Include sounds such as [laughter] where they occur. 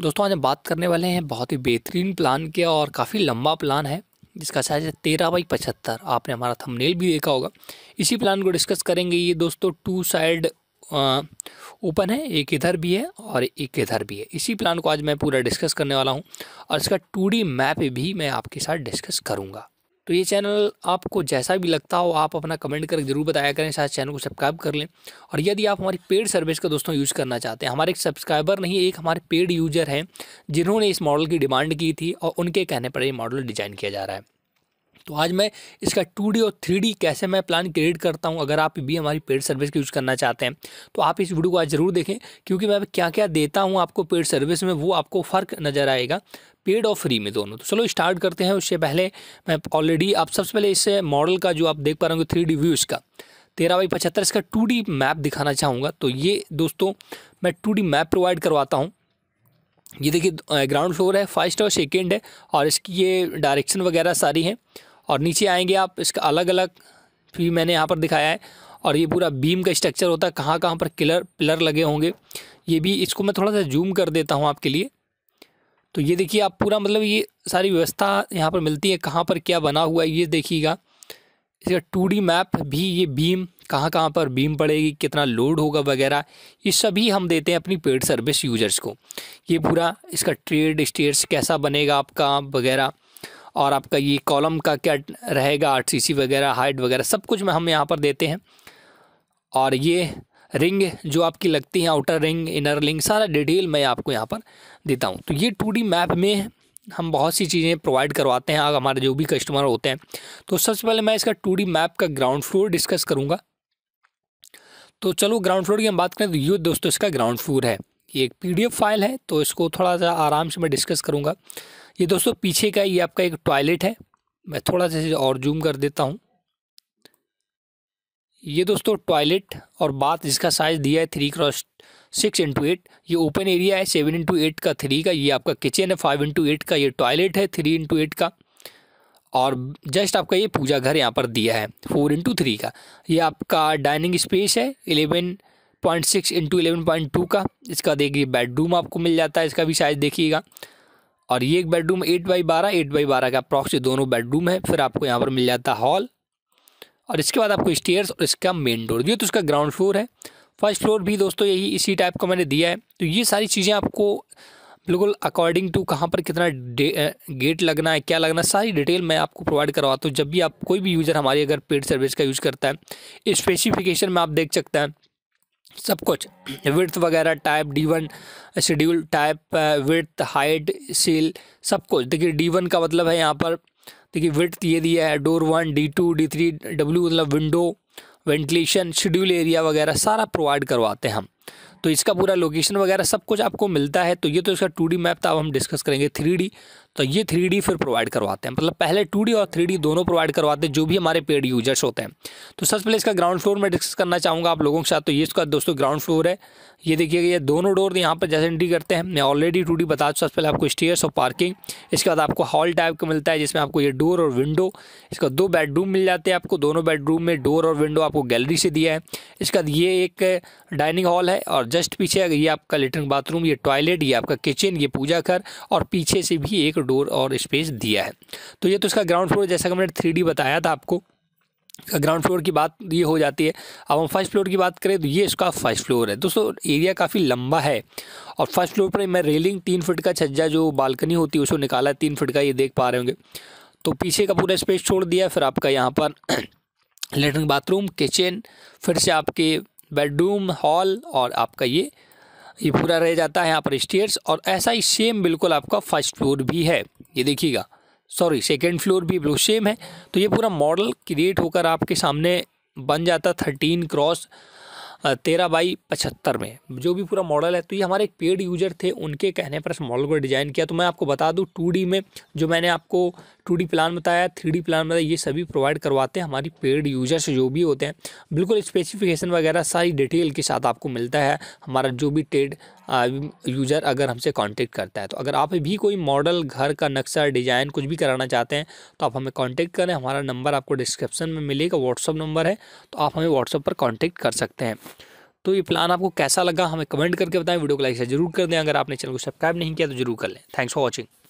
दोस्तों आज हम बात करने वाले हैं बहुत ही बेहतरीन प्लान के और काफ़ी लंबा प्लान है जिसका साइज है तेरह बाई पचहत्तर आपने हमारा थंबनेल भी देखा होगा इसी प्लान को डिस्कस करेंगे ये दोस्तों टू साइड ओपन है एक इधर भी है और एक इधर भी है इसी प्लान को आज मैं पूरा डिस्कस करने वाला हूँ और इसका टू मैप भी मैं आपके साथ डिस्कस करूँगा तो ये चैनल आपको जैसा भी लगता हो आप अपना कमेंट करके जरूर बताया करें साथ चैनल को सब्सक्राइब कर लें और यदि आप हमारी पेड सर्विस का दोस्तों यूज़ करना चाहते हैं हमारे एक सब्सक्राइबर नहीं एक हमारे पेड यूज़र हैं जिन्होंने इस मॉडल की डिमांड की थी और उनके कहने पर ये मॉडल डिज़ाइन किया जा रहा है तो आज मैं इसका टू डी और थ्री डी कैसे मैं प्लान क्रिएट करता हूँ अगर आप भी हमारी पेड सर्विस का यूज़ करना चाहते हैं तो आप इस वीडियो को आज ज़रूर देखें क्योंकि मैं क्या क्या देता हूँ आपको पेड सर्विस में वो आपको फ़र्क नज़र आएगा पेड और फ्री में दोनों तो चलो स्टार्ट करते हैं उससे पहले मैं ऑलरेडी आप सबसे पहले इस मॉडल का जो आप देख पा रहे होंगे थ्री डी व्यू इसका तेरह बाई पचहत्तर इसका टू डी मैप दिखाना चाहूँगा तो ये दोस्तों मैं टू डी मैप प्रोवाइड करवाता हूँ ये देखिए ग्राउंड फ्लोर है फर्स्ट और सेकेंड है और इसकी ये डायरेक्शन वगैरह सारी हैं और नीचे आएंगे आप इसका अलग अलग भी मैंने यहाँ पर दिखाया है और ये पूरा बीम का स्ट्रक्चर होता है कहाँ कहाँ पर किलर पिलर लगे होंगे ये भी इसको मैं थोड़ा सा जूम कर देता हूँ आपके लिए तो ये देखिए आप पूरा मतलब ये सारी व्यवस्था यहाँ पर मिलती है कहाँ पर क्या बना हुआ है ये देखिएगा इसका टू मैप भी ये बीम कहाँ कहाँ पर बीम पड़ेगी कितना लोड होगा वगैरह ये सभी हम देते हैं अपनी पेड सर्विस यूजर्स को ये पूरा इसका ट्रेड स्टेट्स कैसा बनेगा आपका वगैरह और आपका ये कॉलम का क्या रहेगा आर वगैरह हाइट वगैरह सब कुछ हम यहाँ पर देते हैं और ये रिंग जो आपकी लगती है आउटर रिंग इनर रिंग सारा डिटेल मैं आपको यहाँ पर देता हूँ तो ये टू मैप में हम बहुत सी चीज़ें प्रोवाइड करवाते हैं अगर हमारे जो भी कस्टमर होते हैं तो सबसे पहले मैं इसका टू मैप का ग्राउंड फ्लोर डिस्कस करूँगा तो चलो ग्राउंड फ्लोर की हम बात करें तो ये दोस्तों इसका ग्राउंड फ्लोर है ये एक पीडीएफ फाइल है तो इसको थोड़ा सा आराम से मैं डिस्कस करूँगा ये दोस्तों पीछे का ये आपका एक टॉयलेट है मैं थोड़ा सा इसे और जूम कर देता हूँ ये दोस्तों टॉयलेट और बात जिसका साइज़ दिया है three cross six into eight ये ओपन एरिया है सेवन इंटू एट का थ्री का ये आपका किचन है फाइव इंटू एट का ये टॉयलेट है थ्री इंटू एट का और जस्ट आपका ये पूजा घर यहाँ पर दिया है फोर इंटू थ्री का ये आपका डाइनिंग स्पेस है eleven point six into eleven point two का इसका देखिए बेडरूम आपको मिल जाता है इसका भी साइज़ देखिएगा और ये एक बेडरूम एट बाई बारह एट बाई बारह का अप्रॉक्स दोनों बेडरूम है फिर आपको यहाँ पर मिल जाता हॉल और इसके बाद आपको स्टेयर्स और इसका मेन डोर ये तो उसका ग्राउंड फ्लोर है फर्स्ट फ्लोर भी दोस्तों यही इसी टाइप का मैंने दिया है तो ये सारी चीज़ें आपको बिल्कुल अकॉर्डिंग टू कहाँ पर कितना गेट लगना है क्या लगना है सारी डिटेल मैं आपको प्रोवाइड करवाता हूँ जब भी आप कोई भी यूज़र हमारी अगर पेड सर्विस का यूज़ करता है स्पेसिफिकेशन में आप देख सकते हैं सब कुछ विर्थ वगैरह type D one schedule type width height sill सब कुछ देखिए डी वन का मतलब है यहाँ पर देखिए विर्थ ये दिया है door one D two D three W मतलब विंडो वेंटिलेशन शेड्यूल एरिया वगैरह सारा प्रोवाइड करवाते हैं हम तो इसका पूरा लोकेशन वगैरह सब कुछ आपको मिलता है तो ये तो इसका टू मैप था अब हम डिस्कस करेंगे थ्री तो ये थ्री फिर प्रोवाइड करवाते हैं मतलब पहले टू और थ्री दोनों प्रोवाइड करवाते हैं जो भी हमारे पेड यूजर्स होते हैं तो सबसे पहले इसका ग्राउंड फ्लोर में डिस्कस करना चाहूँगा आप लोगों के साथ तो ये इसका दोस्तों ग्राउंड फ्लोर है ये देखिएगा ये दोनों डोर तो यहाँ पर जैसे एंट्री करते हैं मैं ऑलरेडी टू डी बता चुका सबसे पहले आपको स्टेयर्स और पार्किंग इसके बाद आपको हॉल टाइप का मिलता है जिसमें आपको ये डोर और विंडो इसका दो बेडरूम मिल जाते हैं आपको दोनों बेडरूम में डोर और विंडो आपको गैलरी से दिया है इसके बाद ये एक डाइनिंग हॉल है और जस्ट पीछे अगर ये आपका लेटरिन बाथरूम ये टॉयलेट ये आपका किचन ये पूजा घर और पीछे से भी एक डोर और स्पेस दिया है तो ये तो इसका ग्राउंड फ्लोर जैसा कि मैंने थ्री बताया था आपको ग्राउंड फ्लोर की बात ये हो जाती है अब हम फर्स्ट फ्लोर की बात करें तो ये इसका फर्स्ट फ्लोर है दोस्तों एरिया काफ़ी लंबा है और फर्स्ट फ्लोर पर मैं रेलिंग तीन फुट का छज्जा जो बालकनी होती है उसको निकाला है तीन फुट का ये देख पा रहे होंगे तो पीछे का पूरा स्पेस छोड़ दिया फिर आपका यहाँ पर [clears throat] लेटरिन बाथरूम किचन फिर से आपके बेडरूम हॉल और आपका ये ये पूरा रह जाता है यहाँ पर स्टेयर्स और ऐसा ही सेम बिल्कुल आपका फर्स्ट फ्लोर भी है ये देखिएगा सॉरी सेकेंड फ्लोर भी ब्लू सेम है तो ये पूरा मॉडल क्रिएट होकर आपके सामने बन जाता थर्टीन क्रॉस तेरह बाई पचहत्तर में जो भी पूरा मॉडल है तो ये हमारे एक पेड यूजर थे उनके कहने पर इस मॉडल को डिज़ाइन किया तो मैं आपको बता दूँ टू में जो मैंने आपको टू प्लान बताया थ्री प्लान बताया ये सभी प्रोवाइड करवाते हैं हमारी पेड यूजर्स जो भी होते हैं बिल्कुल स्पेसिफिकेशन वगैरह सारी डिटेल के साथ आपको मिलता है हमारा जो भी टेड यूज़र अगर हमसे कांटेक्ट करता है तो अगर आप भी कोई मॉडल घर का नक्शा डिज़ाइन कुछ भी कराना चाहते हैं तो आप हमें कांटेक्ट करें हमारा नंबर आपको डिस्क्रिप्शन में मिलेगा व्हाट्सअप नंबर है तो आप हमें व्हाट्सअप पर कॉन्टेक्ट कर सकते हैं तो ये प्लान आपको कैसा लगा हमें कमेंट करके बताएं वीडियो को लाइक से जरूर कर दें अगर आपने चैनल को सब्सक्राइब नहीं किया तो जरूर कर लें थैंक्स फॉर वॉचिंग